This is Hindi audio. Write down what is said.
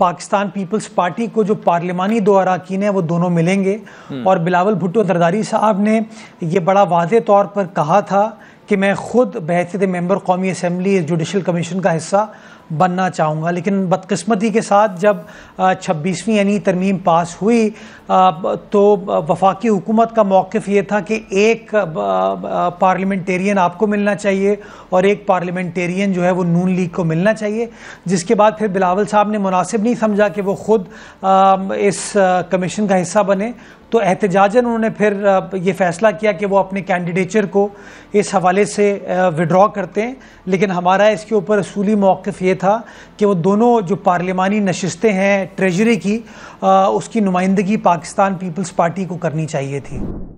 पाकिस्तान पीपल्स पार्टी को जो पार्लियमानी दो अरकान है वो दोनों मिलेंगे हम्म। और बिलावल भुट्टो दरदारी साहब ने ये बड़ा वाज तौर पर कहा था कि मैं खुद बहसीत मेंबर कौमी असम्बली जुडिशल कमीशन का हिस्सा बनना चाहूँगा लेकिन बदकस्मती के साथ जब छब्बीसवीं यानी तरमीम पास हुई तो वफाकी हुकूमत का मौक़ ये था कि एक पार्लियामेंटेरियन आपको मिलना चाहिए और एक पार्लियामेंटेरियन जो है वो नून लीग को मिलना चाहिए जिसके बाद फिर बिलावल साहब ने मुनासिब नहीं समझा कि वो ख़ुद इस कमीशन का हिस्सा बने तो एहतजाजन उन्होंने फिर ये फैसला किया कि वो अपने कैंडिडेचर को इस हवाले से विड्रॉ करते हैं लेकिन हमारा इसके ऊपर असूली मौक़ ये था कि वो दोनों जो पार्लियामानी नशस्तें हैं ट्रेजरी की उसकी नुमाइंदगी पाकिस्तान पीपल्स पार्टी को करनी चाहिए थी